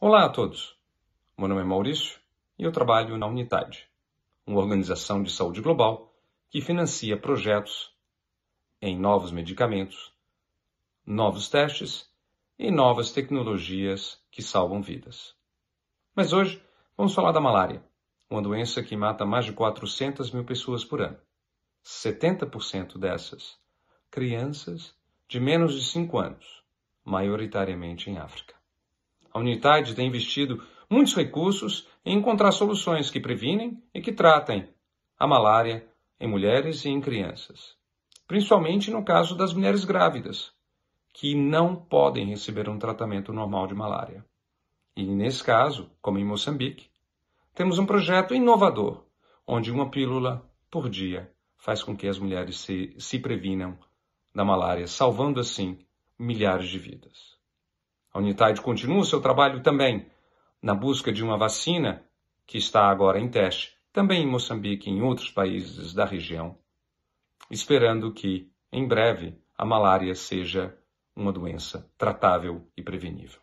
Olá a todos. Meu nome é Maurício e eu trabalho na Unidade, uma organização de saúde global que financia projetos em novos medicamentos, novos testes e novas tecnologias que salvam vidas. Mas hoje vamos falar da malária, uma doença que mata mais de 400 mil pessoas por ano. 70% dessas crianças de menos de 5 anos, maioritariamente em África. A unidade tem investido muitos recursos em encontrar soluções que previnem e que tratem a malária em mulheres e em crianças, principalmente no caso das mulheres grávidas, que não podem receber um tratamento normal de malária. E nesse caso, como em Moçambique, temos um projeto inovador, onde uma pílula por dia faz com que as mulheres se, se previnam da malária, salvando assim milhares de vidas. A Unitaid continua o seu trabalho também na busca de uma vacina que está agora em teste, também em Moçambique e em outros países da região, esperando que, em breve, a malária seja uma doença tratável e prevenível.